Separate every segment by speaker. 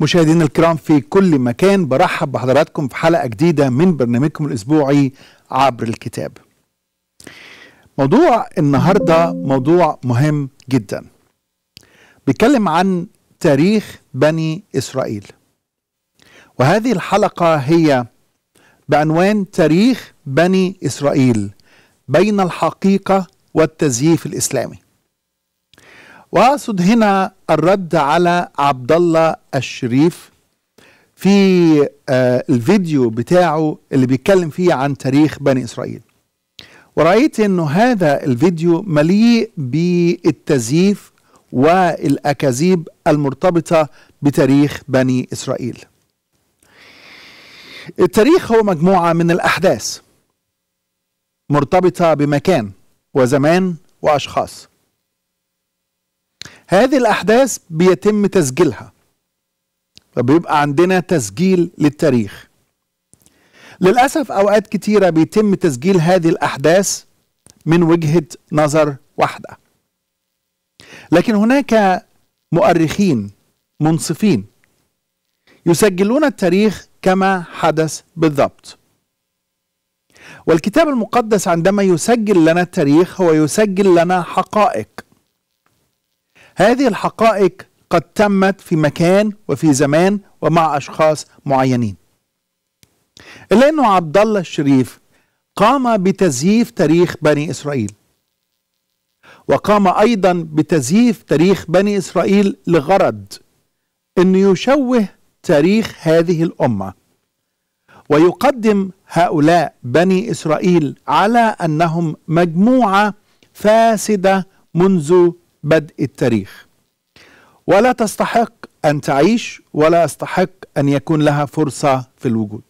Speaker 1: مشاهدينا الكرام في كل مكان برحب بحضراتكم في حلقة جديدة من برنامجكم الأسبوعي عبر الكتاب موضوع النهاردة موضوع مهم جدا بيتكلم عن تاريخ بني إسرائيل وهذه الحلقة هي بعنوان تاريخ بني إسرائيل بين الحقيقة والتزييف الإسلامي واقصد هنا الرد على عبد الله الشريف في آه، الفيديو بتاعه اللي بيتكلم فيه عن تاريخ بني اسرائيل ورأيت انه هذا الفيديو مليء بالتزييف والاكاذيب المرتبطه بتاريخ بني اسرائيل. التاريخ هو مجموعه من الاحداث مرتبطه بمكان وزمان واشخاص. هذه الأحداث بيتم تسجيلها فبيبقى عندنا تسجيل للتاريخ للأسف أوقات كتيرة بيتم تسجيل هذه الأحداث من وجهة نظر واحدة لكن هناك مؤرخين منصفين يسجلون التاريخ كما حدث بالضبط والكتاب المقدس عندما يسجل لنا التاريخ هو يسجل لنا حقائق هذه الحقائق قد تمت في مكان وفي زمان ومع أشخاص معينين إلا أنه عبد الله الشريف قام بتزييف تاريخ بني إسرائيل وقام أيضا بتزييف تاريخ بني إسرائيل لغرض أنه يشوه تاريخ هذه الأمة ويقدم هؤلاء بني إسرائيل على أنهم مجموعة فاسدة منذ بدء التاريخ ولا تستحق أن تعيش ولا يستحق أن يكون لها فرصة في الوجود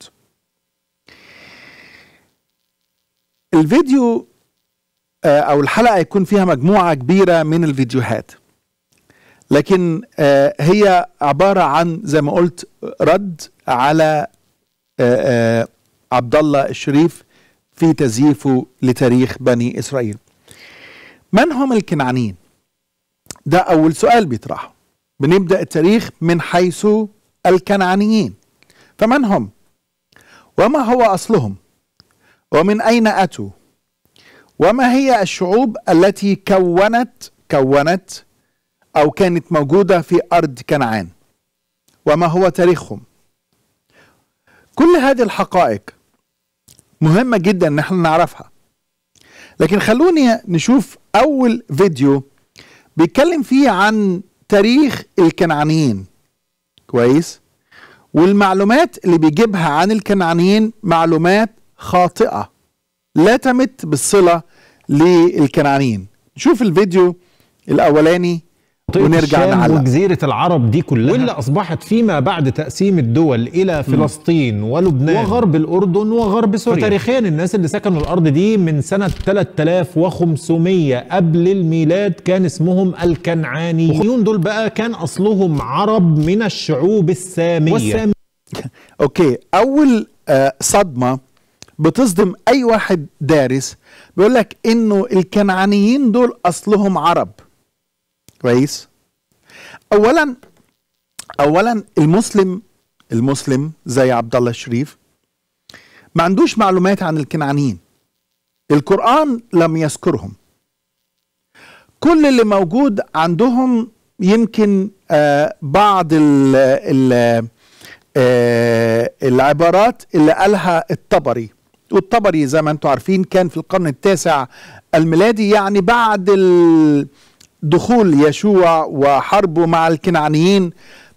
Speaker 1: الفيديو آه، أو الحلقة يكون فيها مجموعة كبيرة من الفيديوهات لكن آه، هي عبارة عن زي ما قلت رد على آه، عبد الله الشريف في تزييفه لتاريخ بني إسرائيل من هم الكنعانيين؟ ده أول سؤال بيطرحه بنبدأ التاريخ من حيث الكنعانيين فمن هم؟ وما هو أصلهم؟ ومن أين أتوا؟ وما هي الشعوب التي كونت كونت أو كانت موجودة في أرض كنعان؟ وما هو تاريخهم؟ كل هذه الحقائق مهمة جدا ان احنا نعرفها لكن خلوني نشوف أول فيديو بيتكلم فيه عن تاريخ الكنعانيين كويس والمعلومات اللي بيجيبها عن الكنعانيين معلومات خاطئة لا تمت بالصلة للكنعانيين شوف الفيديو الأولاني ونرجع الشام
Speaker 2: وجزيرة العرب دي كلها واللي أصبحت فيما بعد تقسيم الدول إلى فلسطين ولبنان وغرب الأردن وغرب سوريا فتاريخيا الناس اللي سكنوا الأرض دي من سنة 3500 قبل الميلاد كان اسمهم الكنعانيون دول بقى كان أصلهم عرب من
Speaker 1: الشعوب السامية والسامية أوكي أول آه، صدمة بتصدم أي واحد دارس بيقول لك إنه الكنعانيين دول أصلهم عرب كويس اولا اولا المسلم المسلم زي عبد الله الشريف ما عندوش معلومات عن الكنعانيين القرآن لم يذكرهم كل اللي موجود عندهم يمكن آه بعض ال ال آه العبارات اللي قالها الطبري والطبري زي ما انتم عارفين كان في القرن التاسع الميلادي يعني بعد ال دخول يشوع وحربه مع الكنعانيين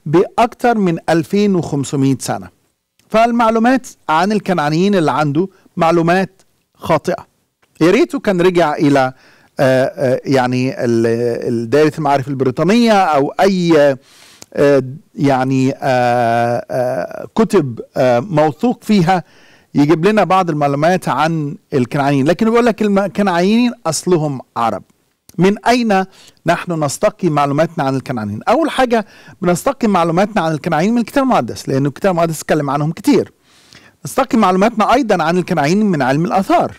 Speaker 1: بأكثر من 2500 سنة فالمعلومات عن الكنعانيين اللي عنده معلومات خاطئة يا ريته كان رجع إلى آه، آه، يعني دائرة المعارف البريطانية أو أي آه، يعني كتب موثوق فيها يجيب لنا بعض المعلومات عن الكنعانيين لكن بيقول لك الكنعانيين أصلهم عرب من أين نحن نستقي معلوماتنا عن الكنعانيين أول حاجة بنستقي معلوماتنا عن الكنعانيين من الكتاب المقدس لأن الكتاب المقدس اتكلم عنهم كتير نستقي معلوماتنا أيضا عن الكنعانيين من علم الآثار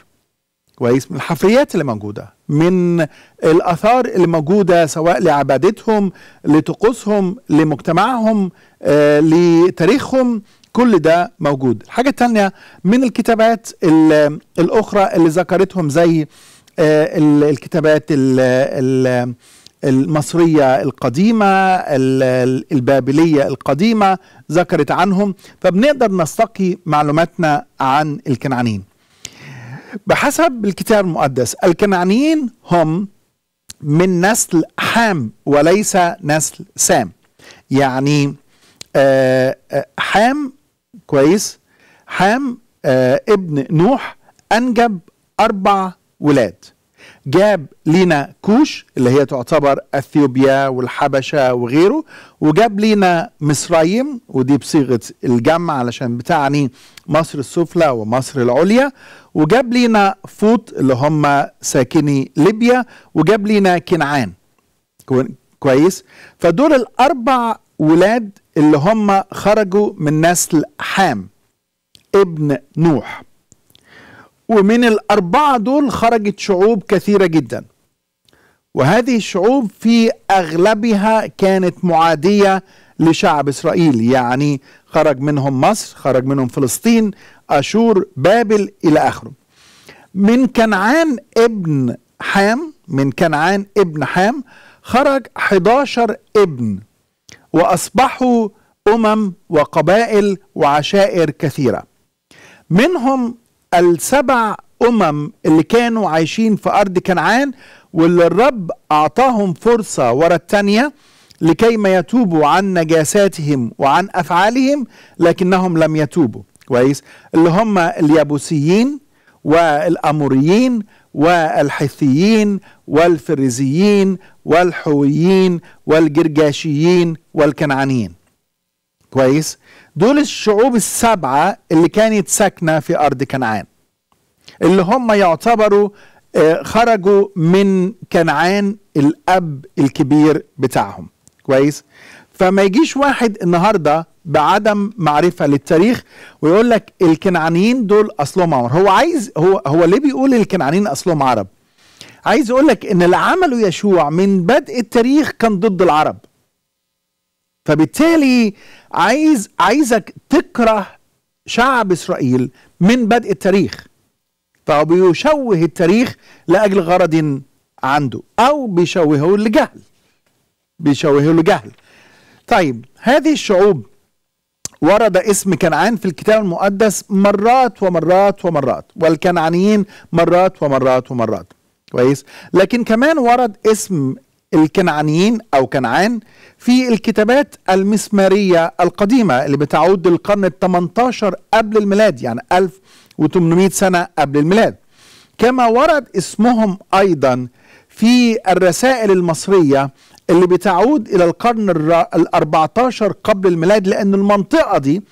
Speaker 1: كويس من الحفريات اللي موجودة من الآثار اللي موجودة سواء لعبادتهم لطقوسهم لمجتمعهم آه، لتاريخهم كل ده موجود الحاجة الثانية من الكتابات الأخرى اللي ذكرتهم زي آه، الكتابات المصرية القديمة البابلية القديمة ذكرت عنهم فبنقدر نستقي معلوماتنا عن الكنعانيين بحسب الكتاب المقدس الكنعانيين هم من نسل حام وليس نسل سام يعني آه، آه، حام كويس حام ابن نوح أنجب أربع ولاد جاب لينا كوش اللي هي تعتبر اثيوبيا والحبشه وغيره وجاب لينا مصرايم ودي بصيغه الجمع علشان بتعني مصر السفلى ومصر العليا وجاب لينا فوط اللي هم ساكني ليبيا وجاب لينا كنعان كويس فدول الاربع ولاد اللي هم خرجوا من نسل حام ابن نوح ومن الأربعة دول خرجت شعوب كثيرة جدا وهذه الشعوب في أغلبها كانت معادية لشعب إسرائيل يعني خرج منهم مصر خرج منهم فلسطين أشور بابل إلى آخره من كنعان ابن حام من كنعان ابن حام خرج 11 ابن وأصبحوا أمم وقبائل وعشائر كثيرة منهم السبع أمم اللي كانوا عايشين في أرض كنعان واللي الرب أعطاهم فرصة ورا التانية لكي ما يتوبوا عن نجاساتهم وعن أفعالهم لكنهم لم يتوبوا كويس اللي هم اليابوسيين والأموريين والحثيين والفريزيين والحويين والجرجاشيين والكنعانيين كويس دول الشعوب السبعة اللي كانت ساكنة في أرض كنعان اللي هم يعتبروا آه، خرجوا من كنعان الأب الكبير بتاعهم كويس فما يجيش واحد النهاردة بعدم معرفة للتاريخ ويقول لك الكنعانيين دول أصلهم عمر هو عايز هو, هو ليه بيقول الكنعانيين أصلهم عرب عايز يقول لك ان اللي عمله يشوع من بدء التاريخ كان ضد العرب فبالتالي عايز عايزك تكره شعب اسرائيل من بدء التاريخ فهو بيشوه التاريخ لاجل غرض عنده او بيشوهه لجهل بيشوهه لجهل طيب هذه الشعوب ورد اسم كنعان في الكتاب المقدس مرات ومرات ومرات والكنعانيين مرات ومرات ومرات كويس لكن كمان ورد اسم الكنعانيين أو كنعان في الكتابات المسمارية القديمة اللي بتعود للقرن ال 18 قبل الميلاد يعني 1800 سنة قبل الميلاد كما ورد اسمهم أيضا في الرسائل المصرية اللي بتعود إلى القرن ال 14 قبل الميلاد لأن المنطقة دي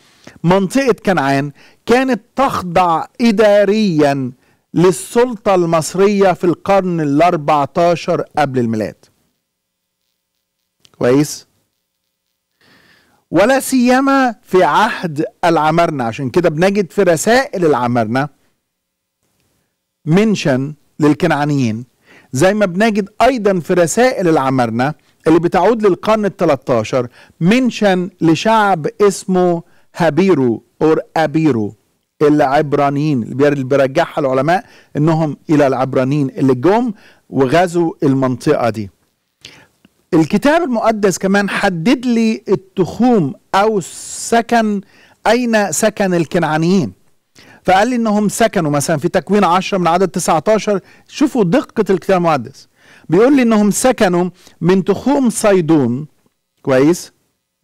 Speaker 1: منطقة كنعان كانت تخضع إداريا للسلطة المصرية في القرن ال 14 قبل الميلاد كويس ولا سيما في عهد العمارنة عشان كده بنجد في رسائل العمارنة منشن للكنعانيين زي ما بنجد أيضا في رسائل العمارنة اللي بتعود للقرن ال 13 منشن لشعب اسمه هابيرو أو أبيرو العبرانيين اللي بيرجعها العلماء انهم الى العبرانيين اللي جم وغزوا المنطقه دي الكتاب المقدس كمان حدد لي التخوم او السكن اين سكن الكنعانيين فقال لي انهم سكنوا مثلا في تكوين 10 من عدد 19 شوفوا دقه الكتاب المقدس بيقول لي انهم سكنوا من تخوم صيدون كويس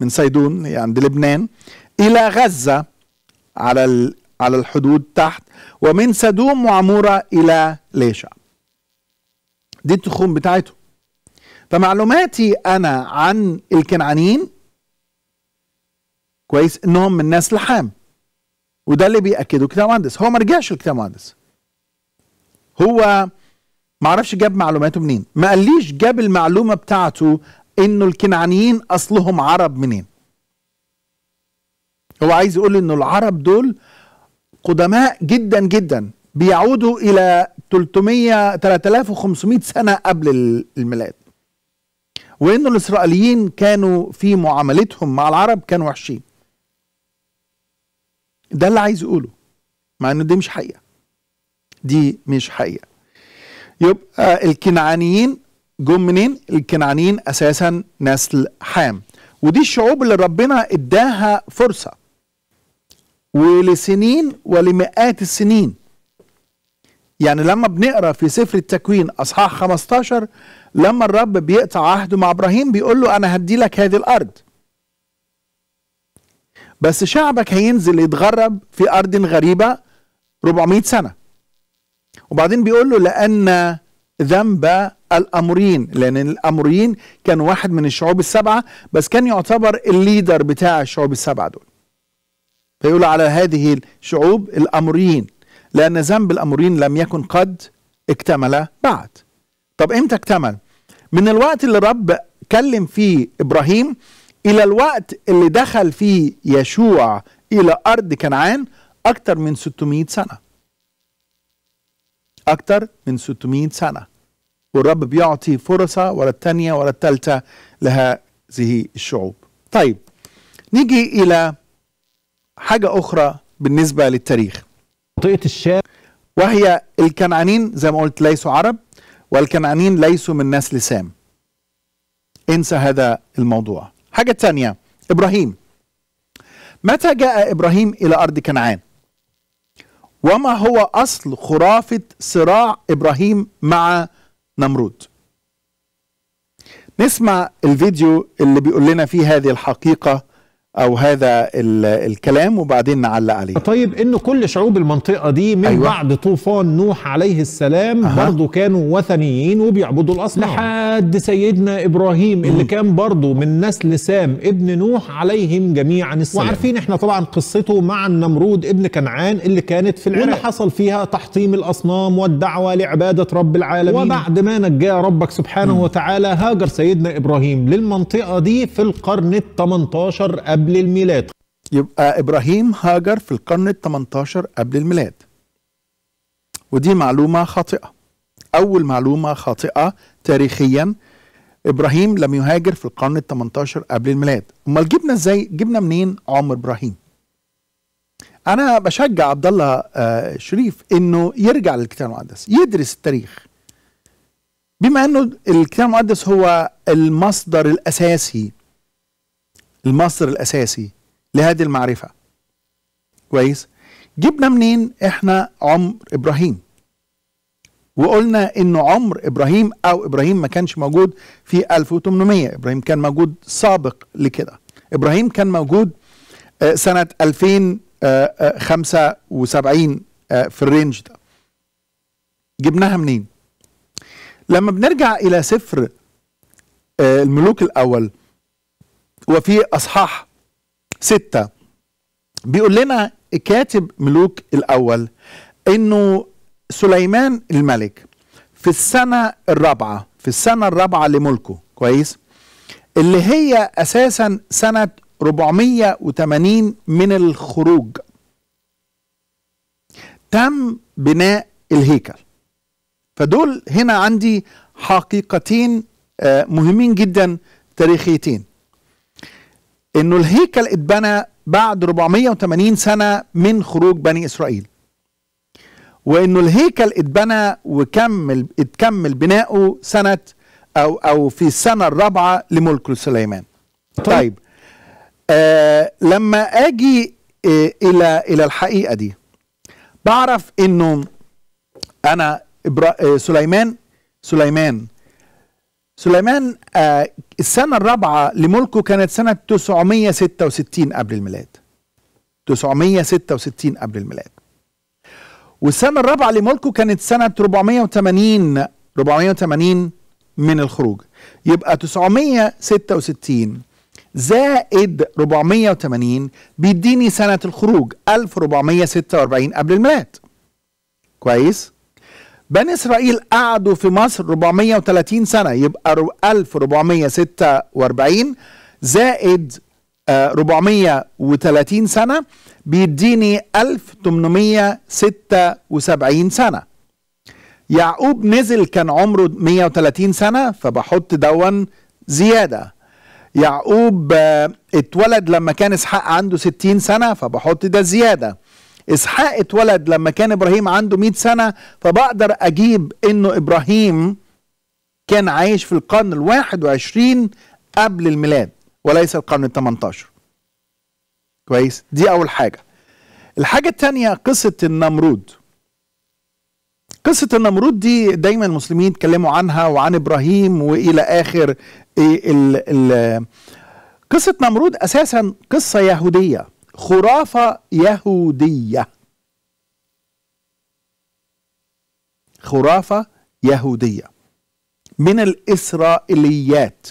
Speaker 1: من صيدون هي يعني عند لبنان الى غزه على على الحدود تحت ومن سدوم وعموره الى ليشع دي التخوم بتاعتهم فمعلوماتي انا عن الكنعانيين كويس انهم من ناس لحام وده اللي بياكده كتاب مهندس هو ما رجعش لكتاب مهندس هو ما اعرفش جاب معلوماته منين ما قاليش جاب المعلومه بتاعته انه الكنعانيين اصلهم عرب منين هو عايز يقول انه العرب دول قدماء جدا جدا بيعودوا الى 300 3500 سنه قبل الميلاد وانه الاسرائيليين كانوا في معاملتهم مع العرب كانوا وحشين ده اللي عايز يقوله مع انه دي مش حقيقه دي مش حقيقه يبقى الكنعانيين جم منين الكنعانيين اساسا نسل حام ودي الشعوب اللي ربنا اداها فرصه ولسنين ولمئات السنين يعني لما بنقرا في سفر التكوين اصحاح 15 لما الرب بيقطع عهده مع ابراهيم بيقول له انا هدي لك هذه الارض بس شعبك هينزل يتغرب في ارض غريبه 400 سنه وبعدين بيقول له لان ذنب الاموريين لان الاموريين كانوا واحد من الشعوب السبعه بس كان يعتبر الليدر بتاع الشعوب السبعه دول فيقول على هذه الشعوب الاموريين لان ذنب الاموريين لم يكن قد اكتمل بعد طب امتى اكتمل من الوقت اللي الرب كلم فيه ابراهيم الى الوقت اللي دخل فيه يشوع الى ارض كنعان اكتر من 600 سنه اكتر من 600 سنه والرب بيعطي فرصه ولا الثانيه ولا الثالثه لهذه الشعوب طيب نيجي الى حاجه اخرى بالنسبه للتاريخ منطقه الشام وهي الكنعانيين زي ما قلت ليسوا عرب والكنعانيين ليسوا من نسل سام انسى هذا الموضوع حاجة تانية إبراهيم متى جاء إبراهيم إلى أرض كنعان وما هو أصل خرافة صراع إبراهيم مع نمرود نسمع الفيديو اللي بيقول لنا فيه هذه الحقيقة او هذا الكلام وبعدين نعلق عليه طيب انه كل شعوب المنطقه دي من أيوة.
Speaker 2: بعد طوفان نوح عليه السلام أه. برضه كانوا وثنيين وبيعبدوا الاصنام لحد سيدنا ابراهيم اللي م. كان برضه من نسل سام ابن نوح عليهم جميعا السلام وعارفين احنا طبعا قصته مع النمرود ابن كنعان اللي كانت في العراق واللي حصل فيها تحطيم الاصنام والدعوه لعباده رب العالمين وبعد ما نجاه ربك سبحانه م. وتعالى هاجر سيدنا ابراهيم للمنطقه دي في القرن ال 18 قبل قبل
Speaker 1: الميلاد يبقى إبراهيم هاجر في القرن ال 18 قبل الميلاد ودي معلومة خاطئة أول معلومة خاطئة تاريخيا إبراهيم لم يهاجر في القرن ال 18 قبل الميلاد أمال جبنا إزاي جبنا منين عمر إبراهيم أنا بشجع عبد الله آه، شريف إنه يرجع للكتاب المقدس يدرس التاريخ بما إنه الكتاب المقدس هو المصدر الأساسي المصدر الأساسي لهذه المعرفة كويس جبنا منين احنا عمر إبراهيم وقلنا ان عمر ابراهيم او ابراهيم ما كانش موجود في 1800 ابراهيم كان موجود سابق لكده ابراهيم كان موجود آه، سنه 2075 آه، آه، في الرينج ده جبناها منين لما بنرجع الى سفر الملوك الاول وفي اصحاح ستة بيقول لنا كاتب ملوك الاول انه سليمان الملك في السنة الرابعة في السنة الرابعة لملكه كويس اللي هي اساسا سنة 480 من الخروج تم بناء الهيكل فدول هنا عندي حقيقتين آه، مهمين جدا تاريخيتين انه الهيكل اتبنى بعد 480 سنه من خروج بني اسرائيل وانه الهيكل اتبنى وكمل اتكمل بناؤه سنه او او في السنه الرابعه لملك سليمان طيب, طيب. آه لما اجي آه الى الى الحقيقه دي بعرف انه انا آه، سليمان سليمان سليمان آه، السنة الرابعة لملكه كانت سنة 966 قبل الميلاد 966 قبل الميلاد والسنة الرابعة لملكه كانت سنة 480 480 من الخروج يبقى 966 زائد 480 بيديني سنة الخروج 1446 قبل الميلاد كويس؟ بني اسرائيل قعدوا في مصر 430 سنه يبقى 1446 زائد 430 آه، سنه بيديني 1876 سنه يعقوب نزل كان عمره 130 سنه فبحط دون زياده يعقوب آه، اتولد لما كان اسحاق عنده 60 سنه فبحط ده زياده اسحاق اتولد لما كان ابراهيم عنده 100 سنه فبقدر اجيب انه ابراهيم كان عايش في القرن ال 21 قبل الميلاد وليس القرن ال 18 كويس دي اول حاجه الحاجه الثانيه قصه النمرود قصة النمرود دي دايما المسلمين يتكلموا عنها وعن ابراهيم والى اخر إيه، ال ال قصة نمرود اساسا قصة يهودية خرافة يهودية خرافة يهودية من الإسرائيليات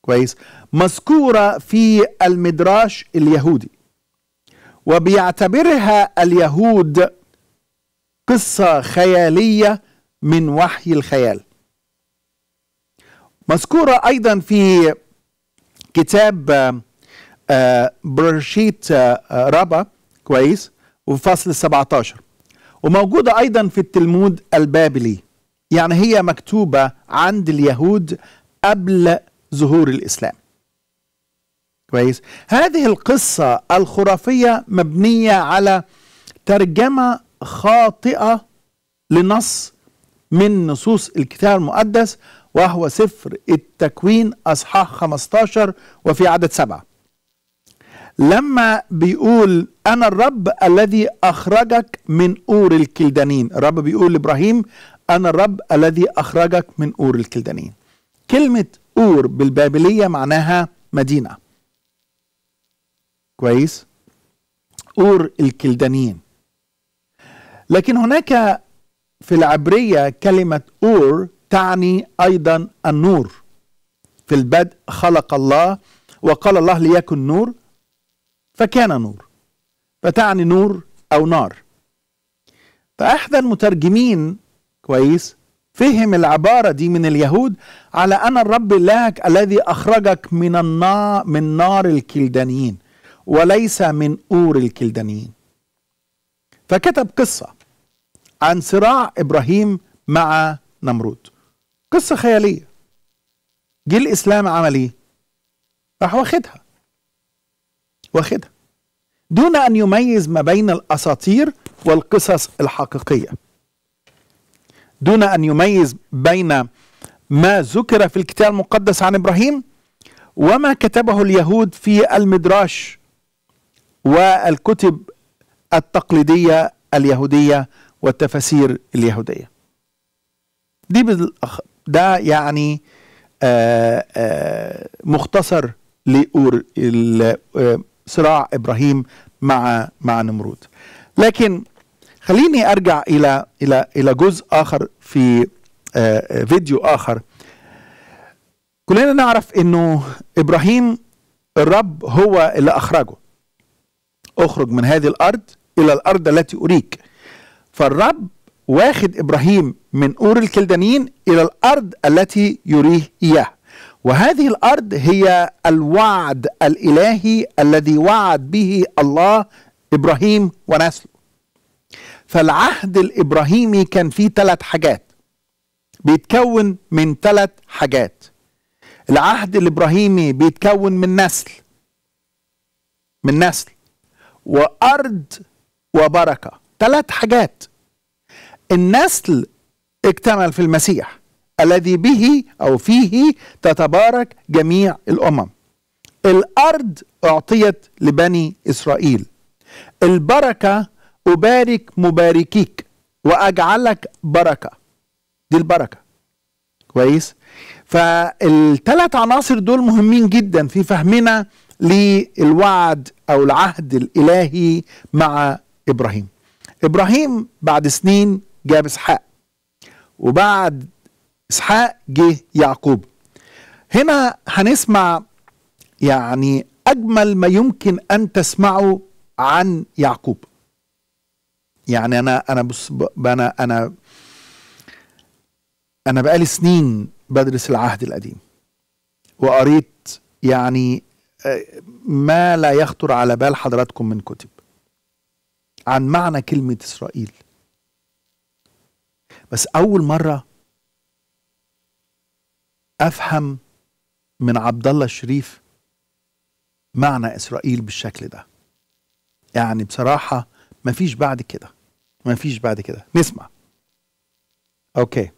Speaker 1: كويس مذكورة في المدراش اليهودي وبيعتبرها اليهود قصة خيالية من وحي الخيال مذكورة أيضا في كتاب آه، برشيت بروشيت آه، ربا كويس وفصل 17 وموجودة أيضا في التلمود البابلي يعني هي مكتوبة عند اليهود قبل ظهور الإسلام كويس هذه القصة الخرافية مبنية على ترجمة خاطئة لنص من نصوص الكتاب المقدس وهو سفر التكوين أصحاح 15 وفي عدد سبعة لما بيقول أنا الرب الذي أخرجك من أور الكلدانين الرب بيقول لإبراهيم أنا الرب الذي أخرجك من أور الكلدانين كلمة أور بالبابلية معناها مدينة كويس أور الكلدانين لكن هناك في العبرية كلمة أور تعني أيضا النور في البدء خلق الله وقال الله ليكن نور فكان نور فتعني نور أو نار فإحدى المترجمين كويس فهم العبارة دي من اليهود على أن الرب إلهك الذي أخرجك من النار من نار الكلدانيين وليس من أور الكلدانيين فكتب قصة عن صراع إبراهيم مع نمرود قصة خيالية جه الإسلام عمل إيه؟ راح واخدها واخدها دون أن يميز ما بين الأساطير والقصص الحقيقية دون أن يميز بين ما ذكر في الكتاب المقدس عن إبراهيم وما كتبه اليهود في المدراش والكتب التقليدية اليهودية والتفاسير اليهودية دي بالأخ... ده يعني آآ آه، آآ آه، مختصر لأور آه، صراع ابراهيم مع مع نمرود لكن خليني ارجع الى الى الى جزء اخر في آه، آه، فيديو اخر كلنا نعرف انه ابراهيم الرب هو اللي اخرجه اخرج من هذه الارض الى الارض التي اريك فالرب واخد ابراهيم من اور الكلدانيين الى الارض التي يريه اياها وهذه الارض هي الوعد الالهي الذي وعد به الله ابراهيم ونسله فالعهد الابراهيمي كان فيه ثلاث حاجات بيتكون من ثلاث حاجات العهد الابراهيمي بيتكون من نسل من نسل وارض وبركه ثلاث حاجات النسل اكتمل في المسيح الذي به أو فيه تتبارك جميع الأمم الأرض أعطيت لبني إسرائيل البركة أبارك مباركيك وأجعلك بركة دي البركة كويس فالثلاث عناصر دول مهمين جدا في فهمنا للوعد أو العهد الإلهي مع إبراهيم إبراهيم بعد سنين جاب إسحاق وبعد إسحاق جه يعقوب هنا هنسمع يعني أجمل ما يمكن أن تسمعه عن يعقوب يعني أنا أنا بص أنا أنا أنا بقالي سنين بدرس العهد القديم وقريت يعني آه، ما لا يخطر على بال حضراتكم من كتب عن معنى كلمة إسرائيل بس أول مرة افهم من عبد الله الشريف معنى اسرائيل بالشكل ده يعني بصراحه مفيش بعد كده مفيش بعد كده نسمع اوكي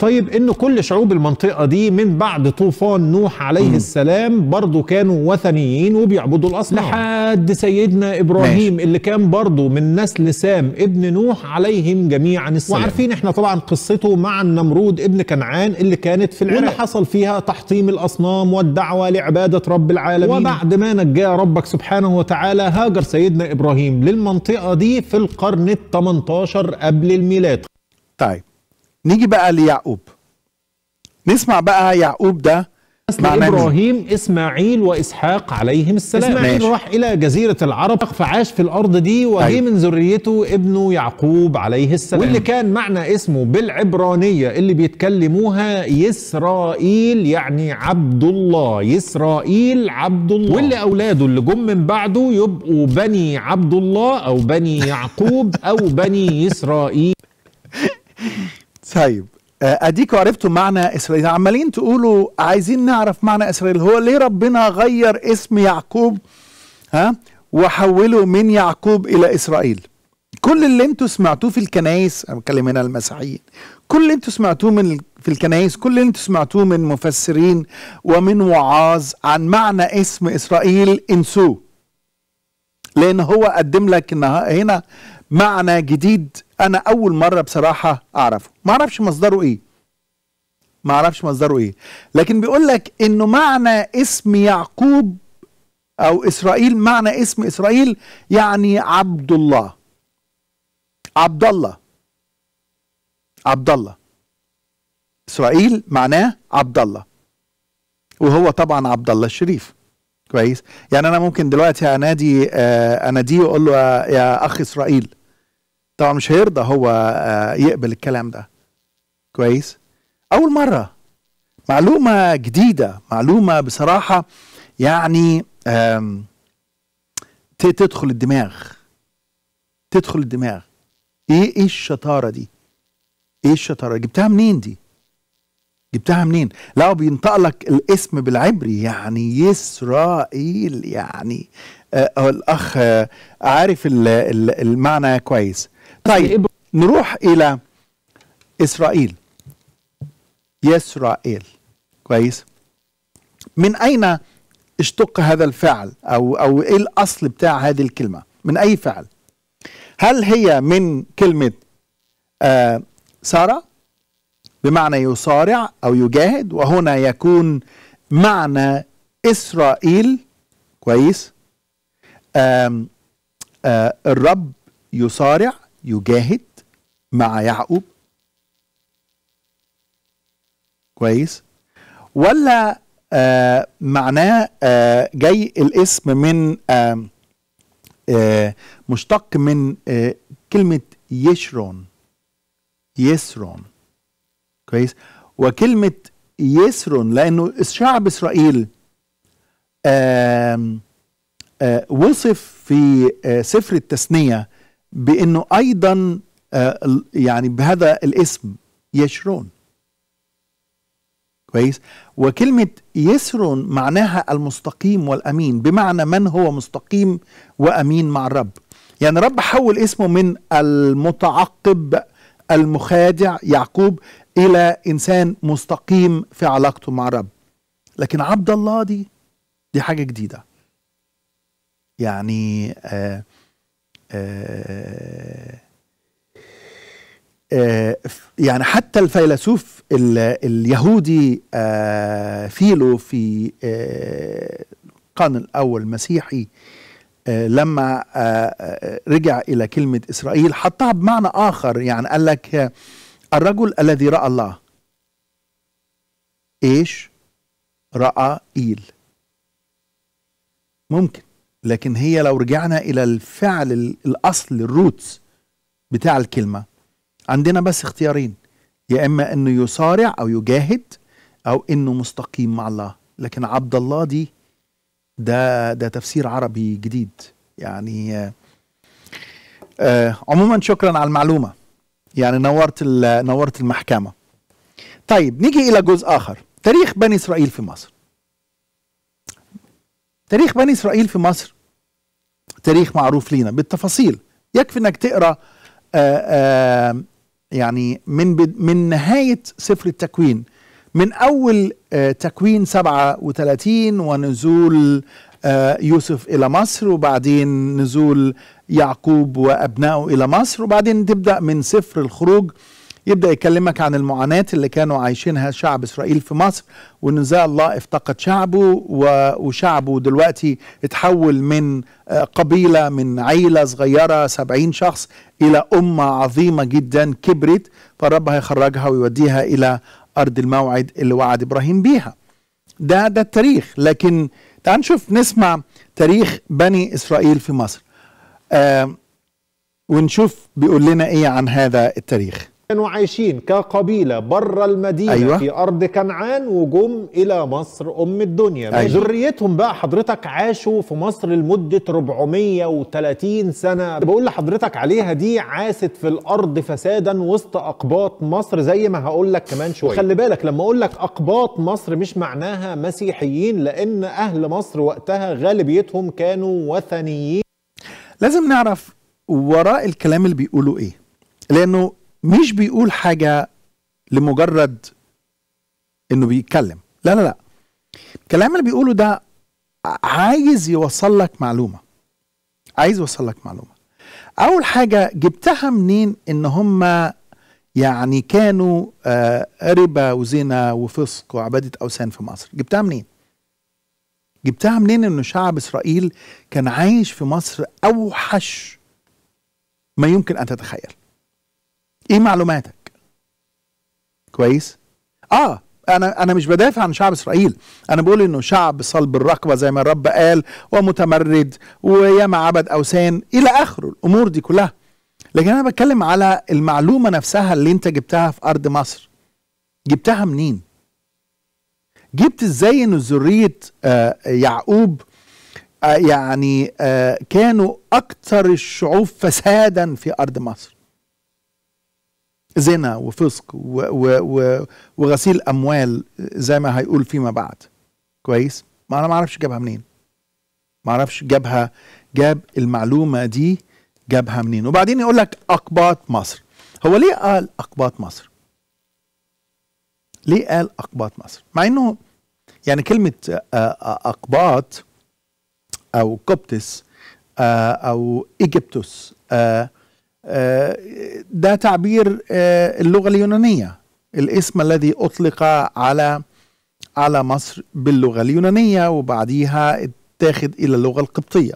Speaker 1: طيب انه كل شعوب
Speaker 2: المنطقه دي من بعد طوفان نوح عليه م. السلام برضه كانوا وثنيين وبيعبدوا الاصنام لحد سيدنا ابراهيم ماشي. اللي كان برضه من نسل سام ابن نوح عليهم جميعا السلام وعارفين احنا طبعا قصته مع النمرود ابن كنعان اللي كانت في العراق واللي حصل فيها تحطيم الاصنام والدعوه لعباده رب العالمين وبعد ما نجى ربك سبحانه وتعالى هاجر سيدنا ابراهيم للمنطقه دي في القرن ال 18 قبل الميلاد طيب نيجي بقى ليعقوب
Speaker 1: نسمع بقى
Speaker 2: يعقوب ده مع ابراهيم اسماعيل واسحاق عليهم السلام اسماعيل ماشي. راح الى جزيره العرب فعاش في الارض دي وهي أيوه. من ذريته ابنه يعقوب عليه السلام واللي كان معنى اسمه بالعبرانيه اللي بيتكلموها يسرائيل يعني عبد الله يسرائيل عبد الله واللي اولاده اللي جم من بعده يبقوا بني عبد الله او بني يعقوب او بني
Speaker 1: اسرائيل طيب آه، اديكوا عرفتوا معنى اسرائيل عمالين تقولوا عايزين نعرف معنى اسرائيل هو ليه ربنا غير اسم يعقوب ها وحوله من يعقوب الى اسرائيل كل اللي انتوا سمعتوه في الكنائس انا بتكلم هنا المسيحيين كل اللي انتوا سمعتوه من في الكنائس كل اللي انتوا سمعتوه من مفسرين ومن وعاظ عن معنى اسم اسرائيل انسوه لان هو قدم لك هنا معنى جديد انا اول مره بصراحه اعرفه ما اعرفش مصدره ايه ما اعرفش مصدره ايه لكن بيقول لك انه معنى اسم يعقوب او اسرائيل معنى اسم اسرائيل يعني عبد الله عبد الله عبد الله اسرائيل معناه عبد الله وهو طبعا عبد الله الشريف كويس يعني انا ممكن دلوقتي انادي آه، اناديه واقول له آه، يا اخ اسرائيل طبعا مش هيرضى هو آه، يقبل الكلام ده كويس اول مره معلومه جديده معلومه بصراحه يعني تدخل الدماغ تدخل الدماغ ايه ايه الشطاره دي ايه الشطاره جبتها منين دي جبتها منين لا بينطق لك الاسم بالعبري يعني يسرائيل يعني آه الاخ آه عارف المعنى كويس طيب نروح إلى إسرائيل يسرائيل كويس من أين اشتق هذا الفعل أو أو إيه الأصل بتاع هذه الكلمة من أي فعل هل هي من كلمة آه سارة بمعنى يصارع أو يجاهد وهنا يكون معنى إسرائيل كويس آم آه الرب يصارع يجاهد مع يعقوب كويس ولا آه معناه آه جاي الاسم من آه آه مشتق من آه كلمة يشرون يسرون كويس وكلمة يسرون لأنه شعب إسرائيل آه آه وصف في آه سفر التثنية بانه ايضا آه، يعني بهذا الاسم يشرون كويس وكلمة يسرون معناها المستقيم والأمين بمعنى من هو مستقيم وأمين مع الرب يعني رب حول اسمه من المتعقب المخادع يعقوب إلى إنسان مستقيم في علاقته مع الرب لكن عبد الله دي دي حاجة جديدة يعني آه آه، آه، يعني حتى الفيلسوف اليهودي آه، فيلو في القرن الأول المسيحي لما رجع إلى كلمة إسرائيل حطها بمعنى آخر يعني قال لك الرجل الذي رأى الله إيش رأى إيل ممكن لكن هي لو رجعنا الى الفعل الاصل الروتس بتاع الكلمه عندنا بس اختيارين يا اما انه يصارع او يجاهد او انه مستقيم مع الله لكن عبد الله دي ده ده تفسير عربي جديد يعني آه عموما شكرا على المعلومه يعني نورت نورت المحكمه طيب نيجي الى جزء اخر تاريخ بني اسرائيل في مصر تاريخ بني إسرائيل في مصر تاريخ معروف لينا بالتفاصيل يكفي انك تقرا آآ آه، آآ آه، يعني من من نهايه سفر التكوين من اول آه، تكوين 37 ونزول يوسف الى مصر وبعدين نزول يعقوب وابنائه الى مصر وبعدين تبدا من سفر الخروج يبدا يكلمك عن المعاناه اللي كانوا عايشينها شعب اسرائيل في مصر وان ازاي الله افتقد شعبه وشعبه دلوقتي اتحول من آه، قبيله من عيله صغيره 70 شخص الى امه عظيمه جدا كبرت فالرب هيخرجها ويوديها الى ارض الموعد اللي وعد ابراهيم بيها ده ده التاريخ لكن تعال نشوف نسمع تاريخ بني اسرائيل في مصر آه ونشوف بيقول لنا ايه عن هذا التاريخ
Speaker 2: كانوا عايشين كقبيلة بره المدينة
Speaker 1: أيوة. في أرض كنعان
Speaker 2: وجم إلى مصر أم الدنيا أيوة. ذريتهم بقى حضرتك عاشوا في مصر لمدة 430 سنة بقول لحضرتك عليها دي عاست في الأرض فسادا وسط أقباط مصر زي ما هقول لك كمان شوية طيب. خلي بالك لما أقول لك أقباط مصر مش معناها مسيحيين لأن أهل مصر وقتها غالبيتهم
Speaker 1: كانوا وثنيين لازم نعرف وراء الكلام اللي بيقولوا إيه لأنه مش بيقول حاجه لمجرد انه بيتكلم لا لا لا الكلام اللي بيقوله ده عايز يوصل لك معلومه عايز يوصل لك معلومه اول حاجه جبتها منين ان هم يعني كانوا آه، ربا وزنا وفسق وعباده اوثان في مصر جبتها منين جبتها منين ان شعب اسرائيل كان عايش في مصر اوحش ما يمكن ان تتخيل ايه معلوماتك كويس اه انا انا مش بدافع عن شعب اسرائيل انا بقول انه شعب صلب الرقبه زي ما الرب قال ومتمرد وياما عبد اوثان الى اخره الامور دي كلها لكن انا بتكلم على المعلومه نفسها اللي انت جبتها في ارض مصر جبتها منين جبت ازاي ان ذريه آه، يعقوب آه، يعني آه، كانوا اكثر الشعوب فسادا في ارض مصر زنا وفسق و و و وغسيل اموال زي ما هيقول فيما بعد كويس ما انا ما اعرفش جابها منين ما اعرفش جابها جاب المعلومه دي جابها منين وبعدين يقول لك اقباط مصر هو ليه قال اقباط مصر ليه قال اقباط مصر مع انه يعني كلمه اقباط او قبطس او ايجيبتوس آه، ده تعبير آه، اللغة اليونانية الاسم الذي أطلق على على مصر باللغة اليونانية وبعديها اتاخد إلى اللغة القبطية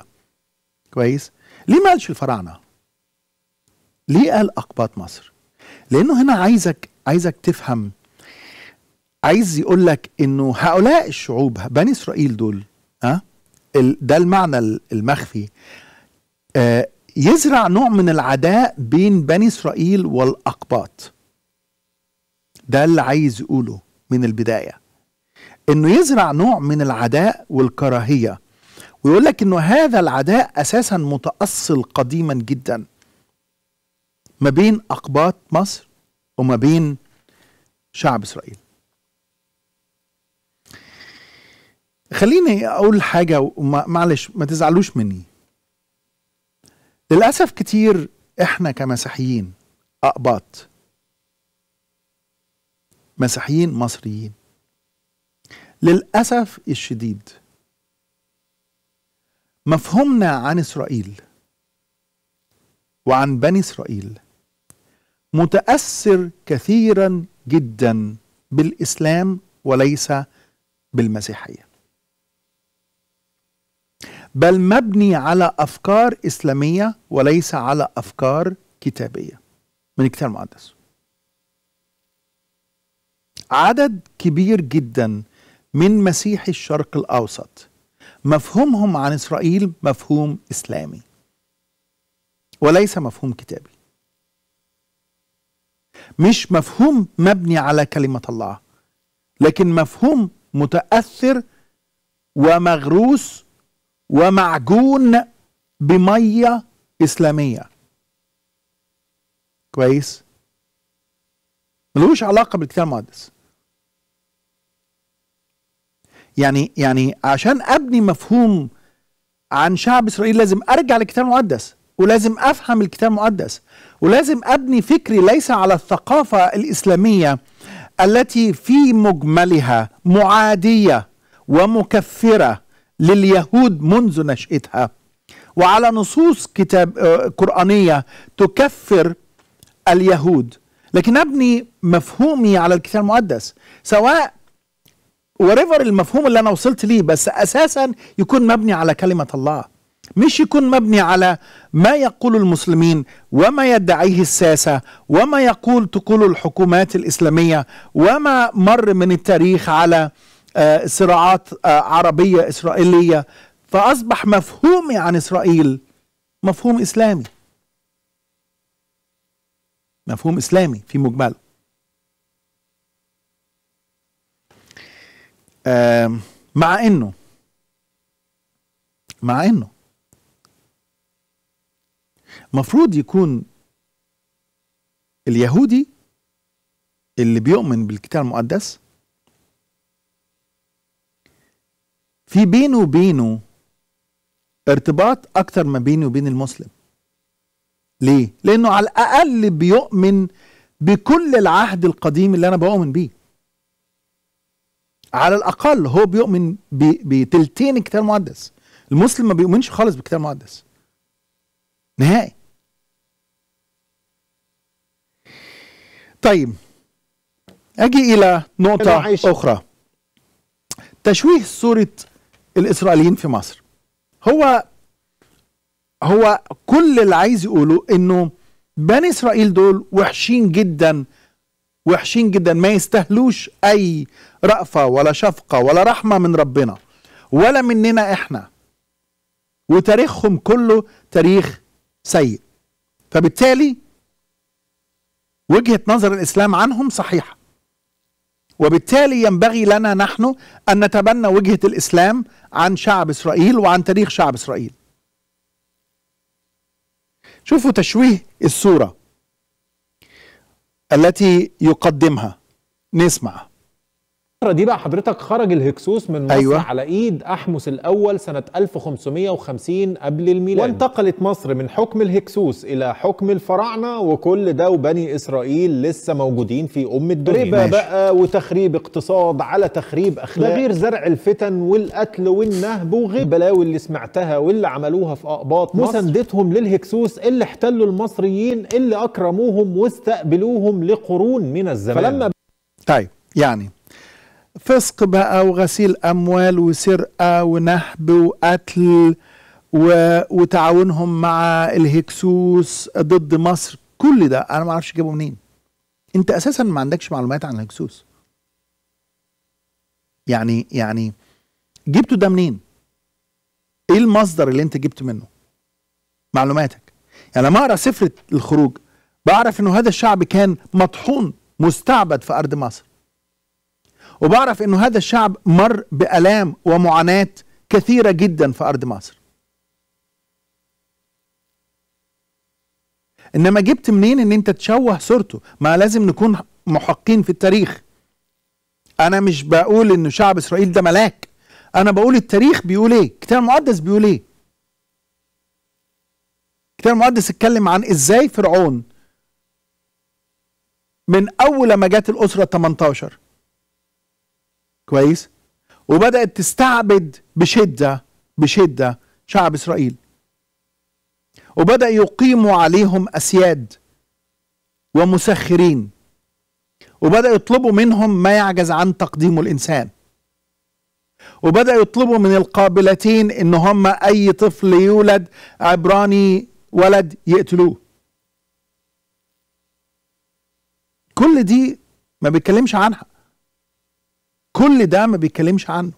Speaker 1: كويس ليه ما قالش الفراعنة ليه قال أقباط مصر لأنه هنا عايزك عايزك تفهم عايز يقول لك انه هؤلاء الشعوب بني اسرائيل دول ها آه، ده المعنى المخفي يزرع نوع من العداء بين بني اسرائيل والاقباط ده اللي عايز يقوله من البدايه انه يزرع نوع من العداء والكراهيه ويقول لك انه هذا العداء اساسا متاصل قديما جدا ما بين اقباط مصر وما بين شعب اسرائيل خليني اقول حاجه معلش ما تزعلوش مني للاسف كتير احنا كمسيحيين اقباط مسيحيين مصريين للاسف الشديد مفهومنا عن اسرائيل وعن بني اسرائيل متاثر كثيرا جدا بالاسلام وليس بالمسيحيه بل مبني على أفكار إسلامية وليس على أفكار كتابية من الكتاب المقدس عدد كبير جدا من مسيحي الشرق الأوسط مفهومهم عن إسرائيل مفهوم إسلامي وليس مفهوم كتابي مش مفهوم مبني على كلمة الله لكن مفهوم متأثر ومغروس ومعجون بمية إسلامية كويس ملوش علاقة بالكتاب المقدس يعني يعني عشان أبني مفهوم عن شعب إسرائيل لازم أرجع للكتاب المقدس ولازم أفهم الكتاب المقدس ولازم أبني فكري ليس على الثقافة الإسلامية التي في مجملها معادية ومكفرة لليهود منذ نشأتها وعلى نصوص كتاب آه، قرآنية تكفر اليهود لكن أبني مفهومي على الكتاب المقدس سواء وريفر المفهوم اللي أنا وصلت ليه بس أساسا يكون مبني على كلمة الله مش يكون مبني على ما يقول المسلمين وما يدعيه الساسة وما يقول تقول الحكومات الإسلامية وما مر من التاريخ على آه آه، صراعات آه، عربية إسرائيلية فأصبح مفهومي عن إسرائيل مفهوم إسلامي مفهوم إسلامي في مجمله مع إنه مع إنه مفروض يكون اليهودي اللي بيؤمن بالكتاب المقدس في بينه وبينه ارتباط اكتر ما بينه وبين المسلم ليه لانه على الاقل بيؤمن بكل العهد القديم اللي انا بؤمن بيه على الاقل هو بيؤمن بتلتين الكتاب المقدس المسلم ما بيؤمنش خالص بالكتاب المقدس نهائي طيب اجي الى نقطه اخرى تشويه صوره الاسرائيليين في مصر هو هو كل اللي عايز يقوله انه بني اسرائيل دول وحشين جدا وحشين جدا ما يستاهلوش اي رأفة ولا شفقة ولا رحمة من ربنا ولا مننا احنا وتاريخهم كله تاريخ سيء فبالتالي وجهة نظر الاسلام عنهم صحيحة وبالتالي ينبغي لنا نحن أن نتبنى وجهة الإسلام عن شعب إسرائيل وعن تاريخ شعب إسرائيل شوفوا تشويه الصورة التي يقدمها نسمع الفترة دي
Speaker 2: بقى حضرتك خرج الهكسوس من مصر أيوة. على ايد احمس الاول سنة 1550 قبل الميلاد وانتقلت مصر من حكم الهكسوس الى حكم الفراعنة وكل ده وبني اسرائيل لسه موجودين في ام الدنيا ربا بقى وتخريب اقتصاد على تخريب اخلاق ده غير زرع الفتن والقتل والنهب وغير البلاوي اللي سمعتها واللي عملوها في اقباط مصر مساندتهم للهكسوس اللي احتلوا المصريين اللي اكرموهم
Speaker 1: واستقبلوهم لقرون من الزمان فلما طيب يعني فسق بقى وغسيل اموال وسرقه ونهب وقتل و... وتعاونهم مع الهكسوس ضد مصر كل ده انا ما اعرفش جابه منين انت اساسا ما عندكش معلومات عن الهكسوس يعني يعني جبته ده منين ايه المصدر اللي انت جبت منه معلوماتك يعني لما اقرا سفر الخروج بعرف انه هذا الشعب كان مطحون مستعبد في ارض مصر وبعرف انه هذا الشعب مر بالام ومعاناه كثيره جدا في ارض مصر انما جبت منين ان انت تشوه صورته ما لازم نكون محقين في التاريخ انا مش بقول ان شعب اسرائيل ده ملاك انا بقول التاريخ بيقول ايه الكتاب المقدس بيقول ايه الكتاب المقدس اتكلم عن ازاي فرعون من اول ما جت الاسره 18 كويس وبدأت تستعبد بشدة بشدة شعب إسرائيل وبدأ يقيموا عليهم أسياد ومسخرين وبدأ يطلبوا منهم ما يعجز عن تقديمه الإنسان وبدأ يطلبوا من القابلتين إن هم أي طفل يولد عبراني ولد يقتلوه كل دي ما بيتكلمش عنها كل ده ما بيتكلمش عنه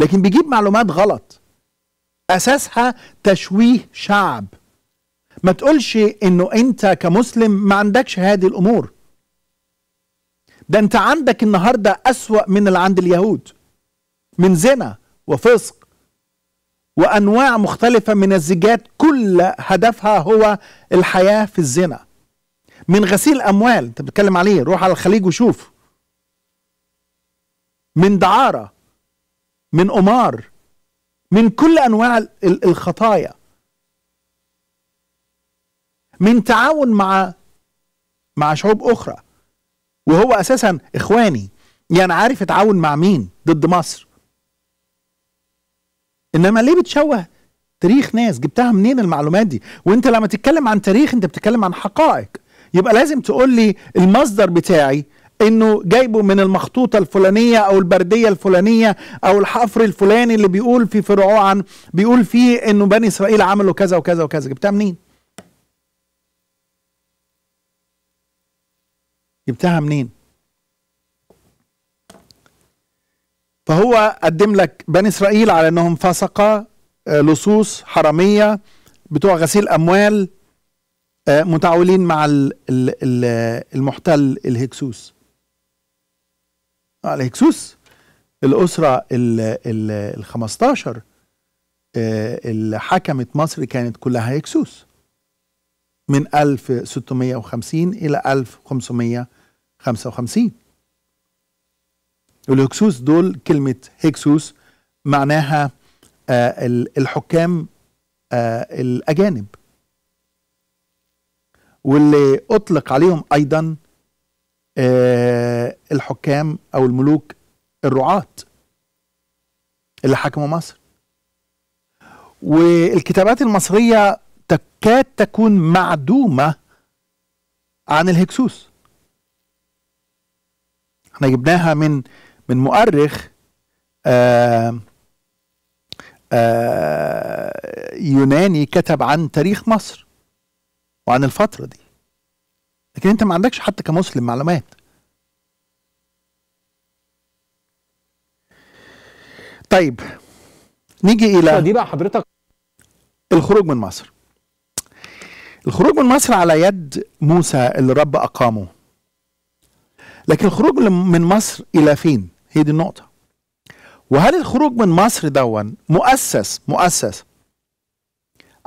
Speaker 1: لكن بيجيب معلومات غلط اساسها تشويه شعب ما تقولش انه انت كمسلم ما عندكش هذه الامور ده انت عندك النهارده اسوا من اللي عند اليهود من زنا وفسق وانواع مختلفه من الزجاج كل هدفها هو الحياه في الزنا من غسيل اموال انت بتتكلم عليه روح على الخليج وشوف من دعارة من أمار من كل أنواع الخطايا من تعاون مع مع شعوب أخرى وهو أساسا إخواني يعني عارف يتعاون مع مين ضد مصر إنما ليه بتشوه تاريخ ناس جبتها منين المعلومات دي وانت لما تتكلم عن تاريخ انت بتتكلم عن حقائق يبقى لازم تقول لي المصدر بتاعي انه جايبه من المخطوطه الفلانيه او البرديه الفلانيه او الحفر الفلاني اللي بيقول في فرعون بيقول فيه انه بني اسرائيل عملوا كذا وكذا وكذا جبتها منين؟ جبتها منين؟ فهو قدم لك بني اسرائيل على انهم فسقه آه، لصوص حراميه بتوع غسيل اموال آه، متعاونين مع المحتل الهكسوس على هكسوس الأسرة ال 15 آه، اللي حكمت مصر كانت كلها هكسوس من 1650 إلى 1555 والهكسوس دول كلمة هكسوس معناها آه، الحكام آه، الأجانب واللي أطلق عليهم أيضا آه، الحكام او الملوك الرعاة اللي حكموا مصر والكتابات المصريه تكاد تكون معدومه عن الهكسوس احنا جبناها من من مؤرخ آآ آه، آآ آه، يوناني كتب عن تاريخ مصر وعن الفتره دي لكن انت ما عندكش حتى كمسلم معلومات طيب نيجي الى دي بقى حضرتك الخروج من مصر الخروج من مصر على يد موسى اللي رب اقامه لكن الخروج من مصر الى فين هي دي النقطه وهل الخروج من مصر دون مؤسس مؤسس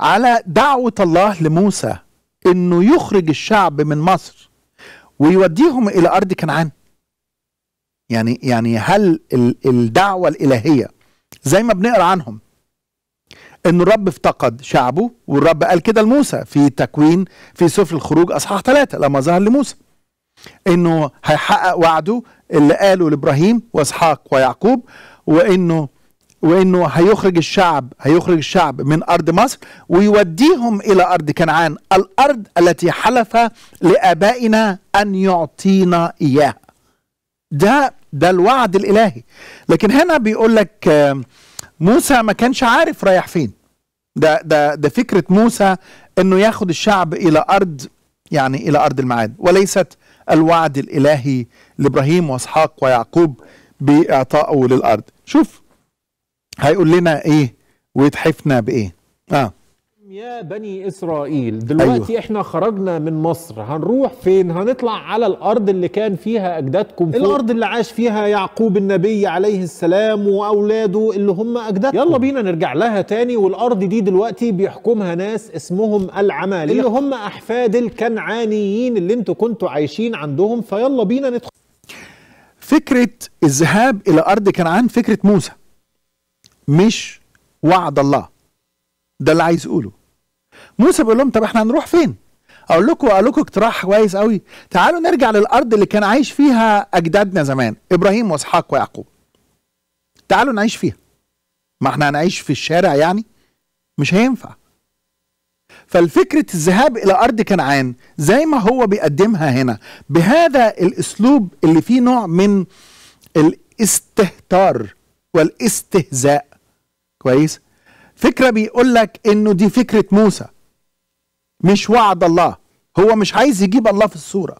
Speaker 1: على دعوه الله لموسى انه يخرج الشعب من مصر ويوديهم الى ارض كنعان يعني يعني هل الدعوه الالهيه زي ما بنقرا عنهم ان الرب افتقد شعبه والرب قال كده لموسى في تكوين في سفر الخروج اصحاح ثلاثة لما ظهر لموسى انه هيحقق وعده اللي قاله لابراهيم واسحاق ويعقوب وانه وانه هيخرج الشعب هيخرج الشعب من ارض مصر ويوديهم الى ارض كنعان الارض التي حلف لابائنا ان يعطينا اياها ده ده الوعد الالهي لكن هنا بيقول لك آه، موسى ما كانش عارف رايح فين ده ده ده فكره موسى انه ياخد الشعب الى ارض يعني الى ارض الميعاد وليست الوعد الالهي لابراهيم واسحاق ويعقوب باعطائه للارض شوف هيقول لنا ايه ويتحفنا بايه اه
Speaker 2: يا بني اسرائيل دلوقتي أيوة. احنا خرجنا من مصر هنروح فين هنطلع على الارض اللي كان فيها اجدادكم فوق. الارض اللي عاش فيها يعقوب النبي عليه السلام واولاده اللي هم اجدادكم يلا بينا نرجع لها تاني والارض دي دلوقتي بيحكمها ناس اسمهم العمال اللي هم احفاد الكنعانيين اللي انتوا كنتوا عايشين عندهم فيلا بينا ندخل فكره
Speaker 1: الذهاب الى ارض كنعان فكره موسى مش وعد الله ده اللي عايز يقوله موسى بيقول لهم طب احنا هنروح فين اقول لكم اقول لكم اقتراح كويس قوي تعالوا نرجع للارض اللي كان عايش فيها اجدادنا زمان ابراهيم واسحاق ويعقوب تعالوا نعيش فيها ما احنا هنعيش في الشارع يعني مش هينفع فالفكرة الذهاب إلى أرض كنعان زي ما هو بيقدمها هنا بهذا الأسلوب اللي فيه نوع من الاستهتار والاستهزاء كويس فكرة بيقول لك انه دي فكرة موسى مش وعد الله هو مش عايز يجيب الله في الصورة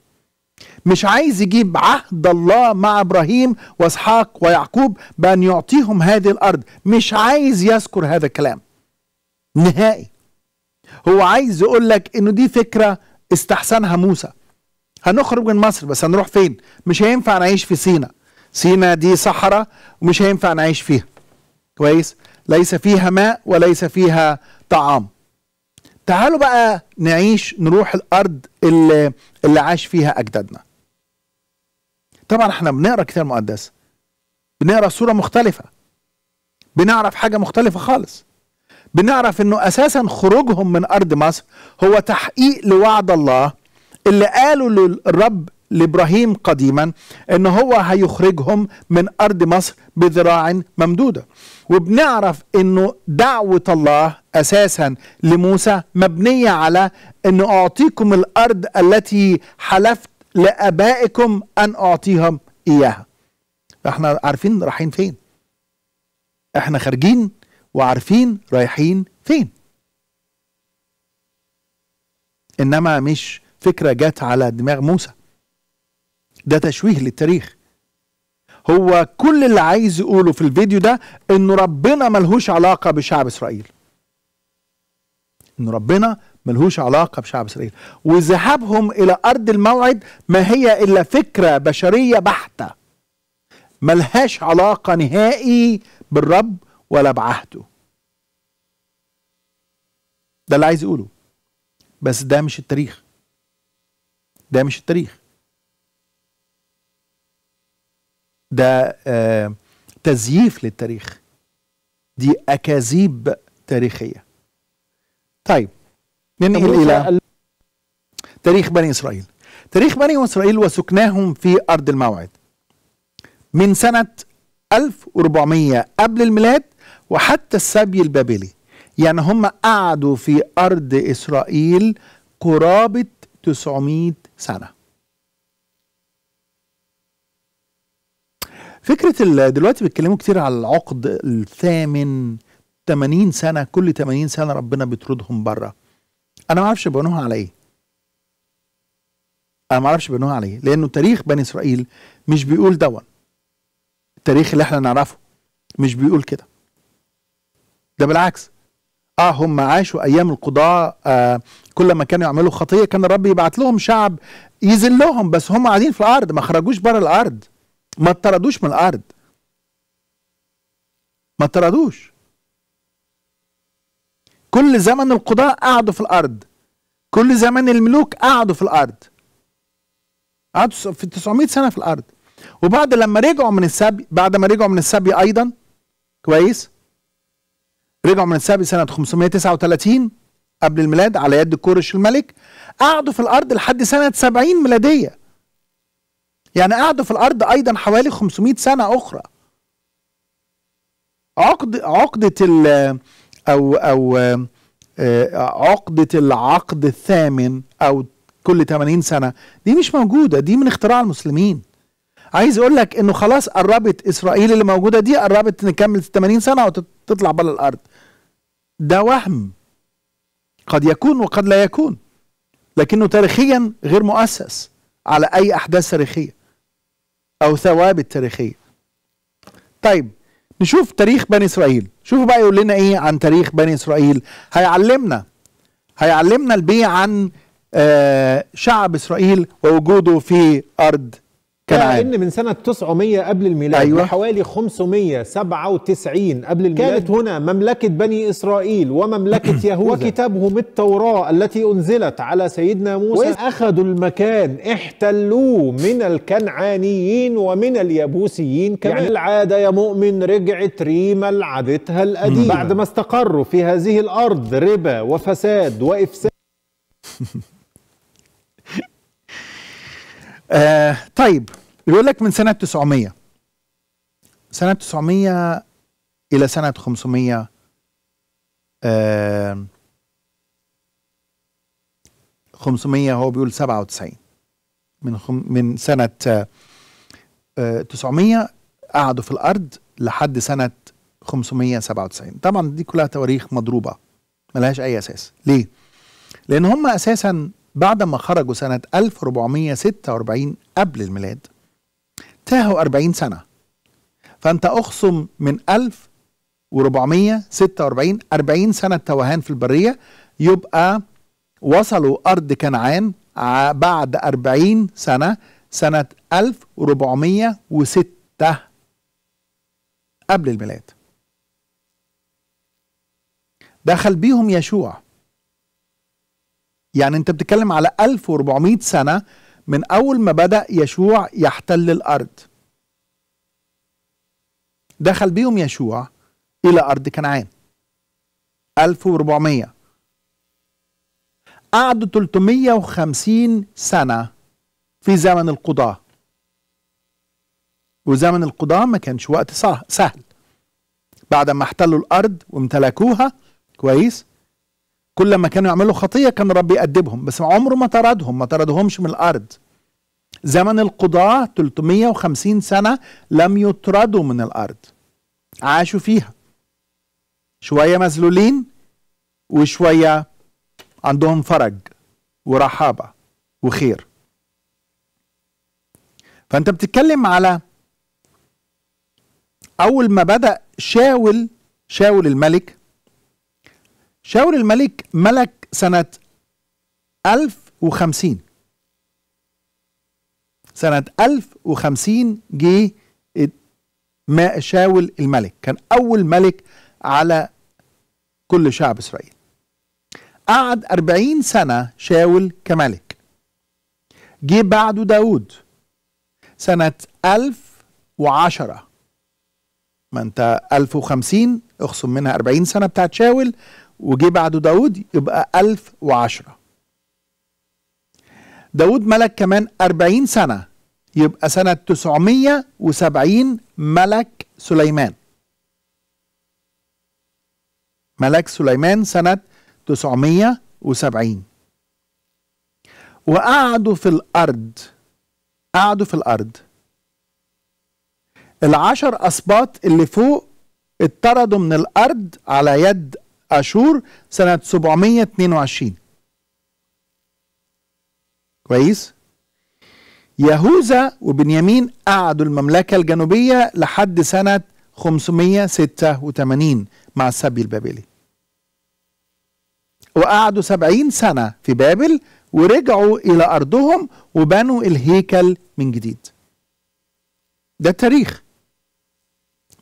Speaker 1: مش عايز يجيب عهد الله مع ابراهيم واسحاق ويعقوب بان يعطيهم هذه الارض مش عايز يذكر هذا الكلام نهائي هو عايز يقول لك انه دي فكره استحسنها موسى هنخرج من مصر بس هنروح فين مش هينفع نعيش في سينا سينا دي صحراء ومش هينفع نعيش فيها كويس ليس فيها ماء وليس فيها طعام تعالوا بقى نعيش نروح الارض اللي, اللي عاش فيها اجدادنا طبعا احنا بنقرا كتاب مقدس بنقرا صوره مختلفه بنعرف حاجه مختلفه خالص بنعرف انه اساسا خروجهم من ارض مصر هو تحقيق لوعد الله اللي قالوا للرب لابراهيم قديما ان هو هيخرجهم من ارض مصر بذراع ممدوده وبنعرف انه دعوه الله اساسا لموسى مبنيه على ان اعطيكم الارض التي حلفت لابائكم ان اعطيهم اياها احنا عارفين رايحين فين احنا خارجين وعارفين رايحين فين انما مش فكره جت على دماغ موسى ده تشويه للتاريخ هو كل اللي عايز يقوله في الفيديو ده ان ربنا ملهوش علاقه بشعب اسرائيل ان ربنا ملهوش علاقه بشعب اسرائيل وذهابهم الى ارض الموعد ما هي الا فكره بشريه بحته ملهاش علاقه نهائي بالرب ولا بعهده ده اللي عايز يقوله بس ده مش التاريخ ده مش التاريخ ده آه، تزييف للتاريخ دي أكاذيب تاريخية طيب ننقل إلى تاريخ بني إسرائيل تاريخ بني إسرائيل وسكناهم في أرض الموعد من سنة 1400 قبل الميلاد وحتى السبي البابلي يعني هم قعدوا في أرض إسرائيل قرابة 900 سنة فكره دلوقتي بيتكلموا كتير على العقد الثامن 80 سنه كل 80 سنه ربنا بيطردهم بره انا ما اعرفش بنوها على ايه انا ما اعرفش بنوها على ايه لانه تاريخ بني اسرائيل مش بيقول دون التاريخ اللي احنا نعرفه مش بيقول كده ده بالعكس اه هم عاشوا ايام القضاء آه كل ما كانوا يعملوا خطيه كان الرب يبعت لهم شعب يذلهم بس هم قاعدين في الارض ما خرجوش بره الارض ما اطردوش من الارض ما اطردوش كل زمن القضاء قعدوا في الارض كل زمن الملوك قعدوا في الارض قعدوا في 900 سنه في الارض وبعد لما رجعوا من السبي بعد ما رجعوا من السبي ايضا كويس رجعوا من السبي سنه 539 قبل الميلاد على يد كورش الملك قعدوا في الارض لحد سنه 70 ميلاديه يعني قعدوا في الارض ايضا حوالي 500 سنه اخرى عقد عقده ال او او آه، عقده العقد الثامن او كل 80 سنه دي مش موجوده دي من اختراع المسلمين عايز اقول لك انه خلاص قربت اسرائيل اللي موجوده دي قربت نكمل 80 سنه وتطلع بلا الارض ده وهم قد يكون وقد لا يكون لكنه تاريخيا غير مؤسس على اي احداث تاريخيه أو ثوابت تاريخية طيب نشوف تاريخ بني إسرائيل شوفوا بقى يقول لنا إيه عن تاريخ بني إسرائيل هيعلمنا هيعلمنا البيع عن آه، شعب إسرائيل ووجوده في أرض كان لان من سنه 900 قبل
Speaker 2: الميلاد أيوة. حوالي 597 قبل الميلاد كانت هنا مملكه بني اسرائيل ومملكه يهوذا وكتابهم التوراه التي انزلت على سيدنا موسى اخذوا المكان احتلوه من الكنعانيين ومن اليابوسيين كما يعني العاده يا مؤمن رجعت ريما لعبتها القديمه بعد ما استقروا في
Speaker 1: هذه الارض ربا وفساد وافساد آه طيب بيقول لك من سنة 900 سنة 900 إلى سنة 500 آه 500 هو بيقول 97 من خم من سنة آه 900 قعدوا في الأرض لحد سنة 597 طبعا دي كلها تواريخ مضروبة ملهاش أي أساس ليه؟ لأن هم أساسا بعد ما خرجوا سنة 1446 قبل الميلاد تاهوا 40 سنة فأنت أخصم من 1446 40 سنة توهان في البرية يبقى وصلوا أرض كنعان بعد 40 سنة سنة 1406 قبل الميلاد دخل بيهم يشوع يعني انت بتتكلم على 1400 سنة من أول ما بدأ يشوع يحتل الأرض دخل بيهم يشوع إلى أرض كنعان 1400 قعدوا 350 سنة في زمن القضاة وزمن القضاة ما كانش وقت سهل بعد ما احتلوا الأرض وامتلكوها كويس كل ما كانوا يعملوا خطيه كان رب يأدبهم بس عمره ما طردهم ما طردهمش من الارض زمن القضاة 350 سنة لم يطردوا من الأرض عاشوا فيها شوية مذلولين وشوية عندهم فرج ورحابة وخير فأنت بتتكلم على أول ما بدأ شاول شاول الملك شاول الملك ملك سنة 1050 سنة 1050 جه ما شاول الملك كان أول ملك على كل شعب إسرائيل قعد أربعين سنة شاول كملك جه بعده داود سنة ألف وعشرة ما أنت ألف وخمسين اخصم منها أربعين سنة بتاعت شاول وجي بعده داود يبقى 1010 داود ملك كمان 40 سنة يبقى سنة 970 ملك سليمان ملك سليمان سنة 970 وقعدوا في الأرض قعدوا في الأرض العشر أسباط اللي فوق اتطردوا من الأرض على يد أشور سنة 722 كويس يهوذا وبنيامين قعدوا المملكة الجنوبية لحد سنة 586 مع السبي البابلي وقعدوا 70 سنة في بابل ورجعوا إلى أرضهم وبنوا الهيكل من جديد ده التاريخ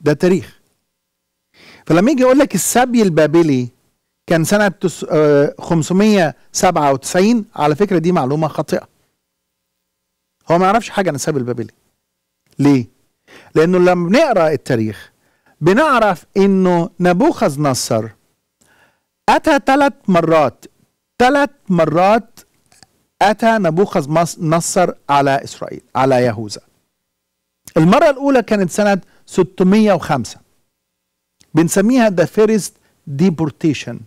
Speaker 1: ده التاريخ فلما يجي يقول لك السبي البابلي كان سنة 597 آه، على فكرة دي معلومة خاطئة هو ما يعرفش حاجة عن السبي البابلي ليه؟ لأنه لما بنقرأ التاريخ بنعرف إنه نبوخذ نصر أتى ثلاث مرات ثلاث مرات أتى نبوخذ نصر على إسرائيل على يهوذا المرة الأولى كانت سنة 605 بنسميها ذا فيرست ديبورتيشن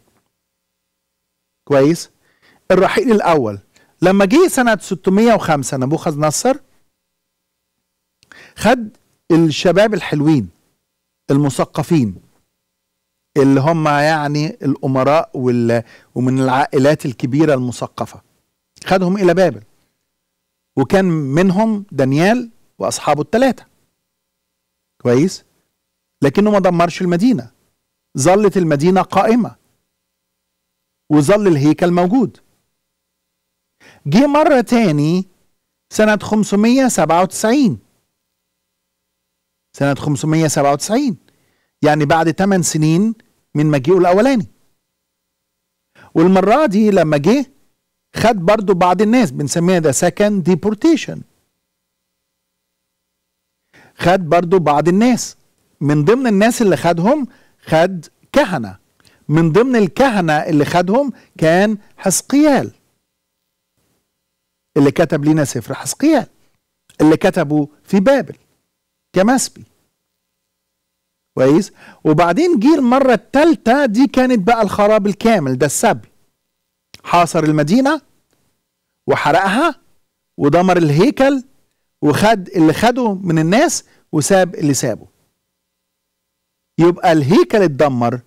Speaker 1: كويس الرحيل الاول لما جه سنه 605 نبوخذ نصر خد الشباب الحلوين المثقفين اللي هم يعني الامراء وال... ومن العائلات الكبيره المثقفه خدهم الى بابل وكان منهم دانيال واصحابه الثلاثه كويس لكنه ما دمرش المدينة ظلت المدينة قائمة وظل الهيكل موجود جه مرة تاني سنة 597 سنة 597 يعني بعد 8 سنين من مجيئه الأولاني والمرة دي لما جه خد برضو بعض الناس بنسميها ده سكند ديبورتيشن خد برضو بعض الناس من ضمن الناس اللي خدهم خد كهنه من ضمن الكهنه اللي خدهم كان حسقيال اللي كتب لنا سفر حسقيال اللي كتبه في بابل كمسبي كويس وبعدين جه المره الثالثه دي كانت بقى الخراب الكامل ده السبي حاصر المدينه وحرقها ودمر الهيكل وخد اللي خده من الناس وساب اللي سابه يبقى الهيكل اتدمر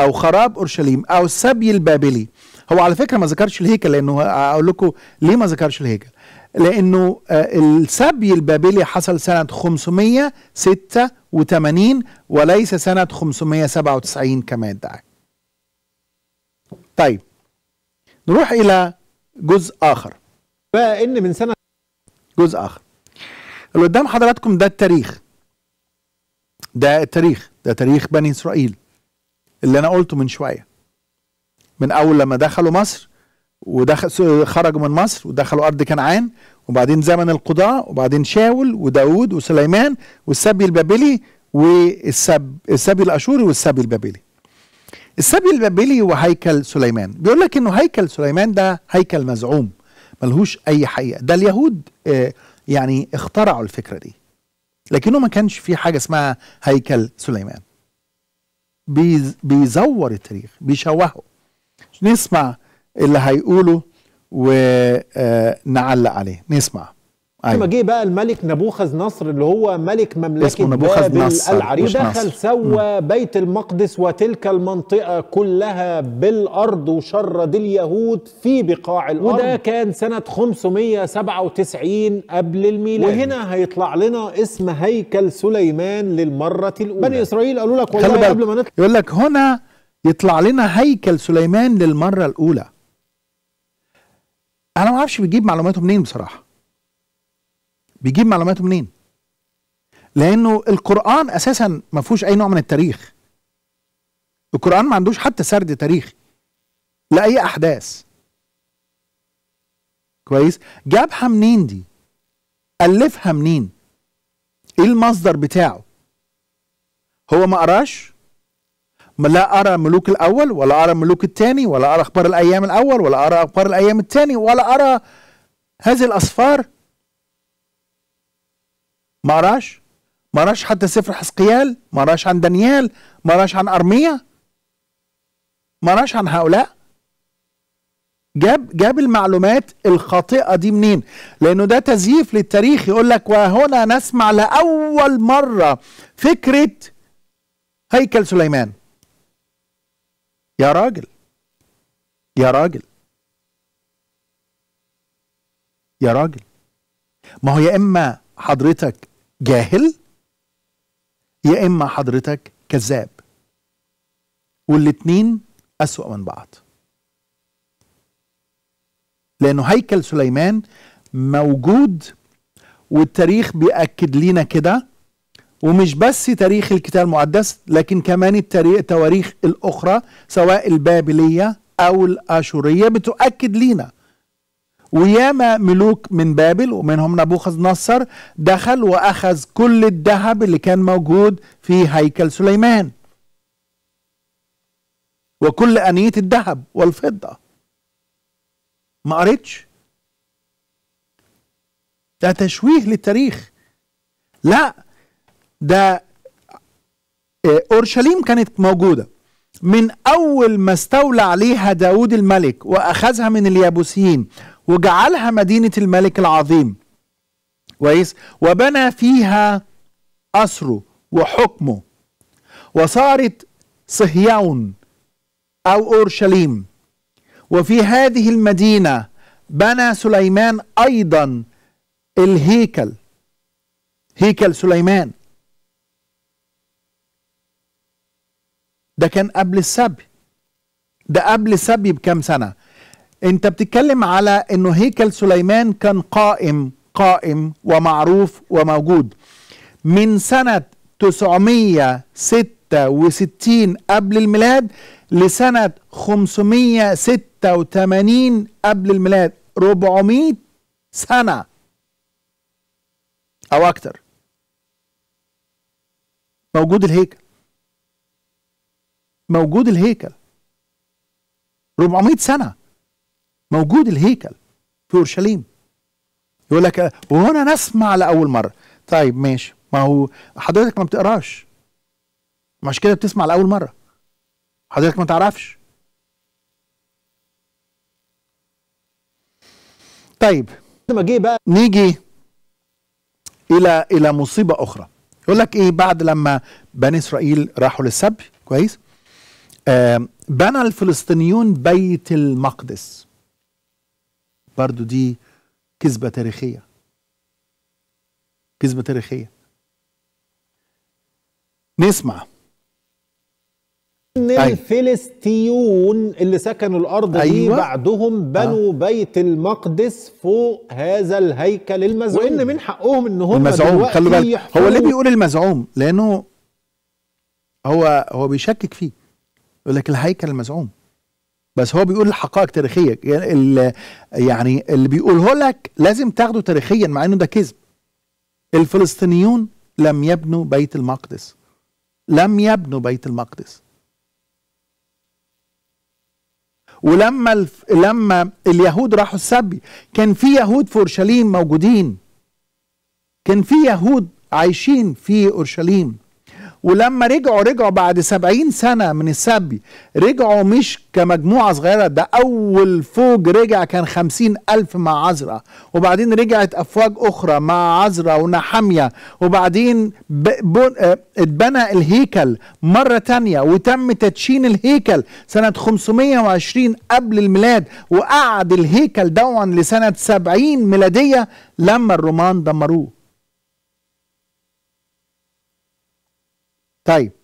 Speaker 1: او خراب اورشليم او السبي البابلي هو على فكره ما ذكرش الهيكل لانه اقول لكم ليه ما ذكرش الهيكل لانه آه، السبي البابلي حصل سنه 586 وليس سنه 597 كما ادعى طيب نروح الى جزء اخر بقى ان من سنه جزء اخر اللي قدام حضراتكم ده التاريخ ده التاريخ ده تاريخ بني اسرائيل اللي انا قلته من شويه من اول لما دخلوا مصر ودخل خرجوا من مصر ودخلوا ارض كنعان وبعدين زمن القضاء وبعدين شاول وداوود وسليمان والسبي البابلي والسب السبي الاشوري والسبي البابلي السبي البابلي وهيكل سليمان بيقول لك انه هيكل سليمان ده هيكل مزعوم ملهوش اي حقيقه ده اليهود آه، يعني اخترعوا الفكره دي لكنه ما كانش في حاجه اسمها هيكل سليمان بيزور التاريخ بيشوهه نسمع اللي هيقوله ونعلق آه، عليه نسمع أيوة. ثم جه بقى الملك نبوخذ نصر اللي هو ملك مملكه بابل نصر. العريب دخل سوى
Speaker 2: بيت المقدس وتلك المنطقه كلها بالارض وشرد اليهود في بقاع الارض وده كان سنه 597 قبل الميلاد وهنا هيطلع لنا اسم هيكل سليمان
Speaker 1: للمره الاولى بني اسرائيل قالوا لك والله قبل ما نطلع يقول لك هنا يطلع لنا هيكل سليمان للمره الاولى انا ما اعرفش بيجيب معلوماته منين بصراحه بيجيب معلوماته منين لانه القران اساسا ما فيهوش اي نوع من التاريخ القران ما عندوش حتى سرد تاريخي لا اي احداث كويس جابها منين دي الفها منين ايه المصدر بتاعه هو ما قراش لا ارى ملوك الاول ولا ارى ملوك الثاني ولا ارى اخبار الايام الاول ولا ارى اخبار الايام الثاني ولا ارى هذه الاصفار ما قراش ما قراش حتى سفر حسقيال ما قراش عن دانيال ما قراش عن أرميا ما قراش عن هؤلاء جاب جاب المعلومات الخاطئه دي منين؟ لانه ده تزييف للتاريخ يقول لك وهنا نسمع لاول مره فكره هيكل سليمان. يا راجل يا راجل يا راجل ما هو يا اما حضرتك جاهل يا اما حضرتك كذاب والاتنين اسوا من بعض لانه هيكل سليمان موجود والتاريخ بيأكد لينا كده ومش بس تاريخ الكتاب المقدس لكن كمان التواريخ الأخرى سواء البابلية أو الآشورية بتؤكد لينا وياما ملوك من بابل ومنهم نبوخذ نصر دخل واخذ كل الذهب اللي كان موجود في هيكل سليمان وكل انيه الذهب والفضه ما قريتش ده تشويه للتاريخ لا ده آه، اورشليم كانت موجوده من اول ما استولى عليها داود الملك واخذها من اليابوسيين وجعلها مدينة الملك العظيم كويس وبنى فيها أسره وحكمه وصارت صهيون أو أورشليم وفي هذه المدينة بنى سليمان أيضا الهيكل هيكل سليمان ده كان قبل السبي ده قبل السبي بكام سنة انت بتتكلم على انه هيكل سليمان كان قائم قائم ومعروف وموجود من سنة 966 قبل الميلاد لسنة 586 قبل الميلاد 400 سنة أو أكتر موجود الهيكل موجود الهيكل 400 سنه موجود الهيكل في اورشليم يقول لك وهنا نسمع لاول مره طيب ماشي ما هو حضرتك ما بتقراش مش كده بتسمع لاول مره حضرتك ما تعرفش طيب لما جه بقى نيجي الى الى مصيبه اخرى يقول لك ايه بعد لما بني اسرائيل راحوا للسبي كويس آه بنى الفلسطينيون بيت المقدس برضو دي كذبة تاريخية كذبة تاريخية نسمع ان أيوة. الفلسطيون
Speaker 2: اللي سكنوا الارض أيوة. دي بعدهم آه. بنوا آه. بيت المقدس فوق هذا الهيكل المزعوم وان من حقهم ان هم المزعوم خلوا بالك هو ليه بيقول
Speaker 1: المزعوم لانه هو هو بيشكك فيه يقول لك الهيكل المزعوم بس هو بيقول الحقائق تاريخيه يعني اللي, يعني اللي بيقوله لك لازم تاخده تاريخيا مع انه ده كذب الفلسطينيون لم يبنوا بيت المقدس لم يبنوا بيت المقدس ولما الف... لما اليهود راحوا السبي كان في يهود في اورشليم موجودين كان في يهود عايشين في اورشليم ولما رجعوا رجعوا بعد سبعين سنة من السبي رجعوا مش كمجموعة صغيرة ده أول فوج رجع كان خمسين ألف مع عزرة وبعدين رجعت أفواج أخرى مع عزرة ونحمية وبعدين آه، اتبنى الهيكل مرة تانية وتم تدشين الهيكل سنة 520 قبل الميلاد وقعد الهيكل دون لسنة 70 ميلادية لما الرومان دمروه Tá aí.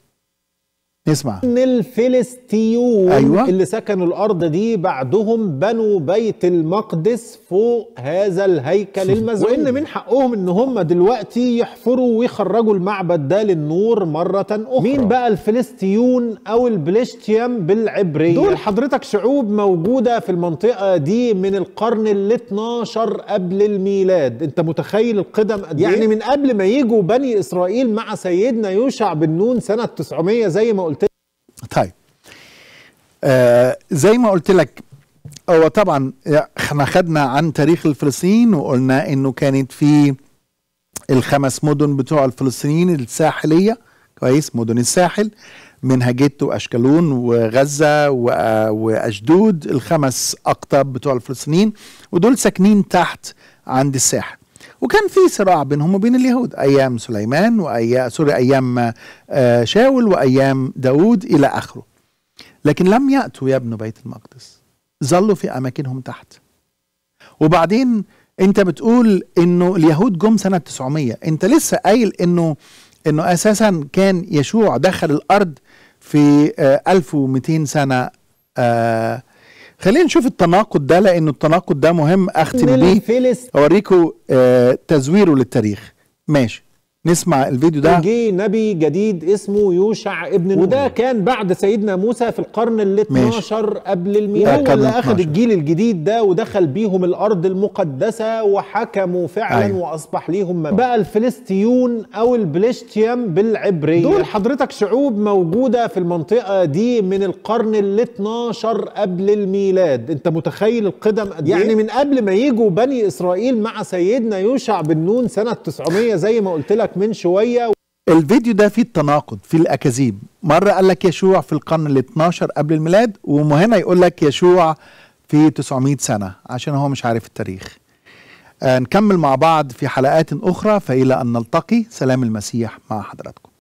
Speaker 1: نسمع ان الفلسطينيون أيوة. اللي
Speaker 2: سكنوا الارض دي بعدهم بنوا بيت المقدس فوق هذا الهيكل المسجون وان من حقهم ان هم دلوقتي يحفروا ويخرجوا المعبد ده للنور مره اخرى مين بقى الفلسطينيون او البلشتيم بالعبريه دول حضرتك شعوب موجوده في المنطقه دي من القرن ال 12 قبل الميلاد انت متخيل القدم قد إيه؟ يعني من قبل ما يجوا بني اسرائيل مع سيدنا
Speaker 1: يوشع بن نون سنه 900 زي ما طيب آه زي ما قلت لك هو طبعا احنا خدنا عن تاريخ الفلسطينيين وقلنا انه كانت في الخمس مدن بتوع الفلسطينيين الساحليه كويس مدن الساحل منها جيت واشكالون وغزه واشدود الخمس اقطاب بتوع الفلسطينيين ودول ساكنين تحت عند الساحل وكان في صراع بينهم وبين اليهود أيام سليمان وأيام سوري أيام آه، شاول وأيام داود إلى آخره لكن لم يأتوا يبنوا بيت المقدس ظلوا في أماكنهم تحت وبعدين انت بتقول انه اليهود جم سنة 900 انت لسه قايل انه انه اساسا كان يشوع دخل الارض في 1200 آه، سنة آه، خلينا نشوف التناقض ده لان التناقض ده مهم اختم بيه اوريكم آه تزويره للتاريخ ماشي نسمع الفيديو ده جه نبي
Speaker 2: جديد اسمه يوشع ابن نون وده كان بعد سيدنا موسى في القرن ال 12 قبل الميلاد هو اللي اخذ الجيل الجديد ده ودخل بيهم الارض المقدسه وحكموا فعلا أيوه. واصبح ليهم مم. بقى الفلسطيون او البلشتيم بالعبريه دول حضرتك شعوب موجوده في المنطقه دي من القرن ال 12 قبل الميلاد انت متخيل القدم قد إيه؟ يعني من قبل ما يجوا بني اسرائيل مع سيدنا يوشع بن نون سنه 900 زي ما قلت لك لك من شويه الفيديو ده
Speaker 1: فيه التناقض في الأكاذيب مرة قال لك يشوع في القرن ال 12 قبل الميلاد وهنا يقول لك يشوع في 900 سنة عشان هو مش عارف التاريخ آه، نكمل مع بعض في حلقات أخرى فإلى أن نلتقي سلام المسيح مع حضراتكم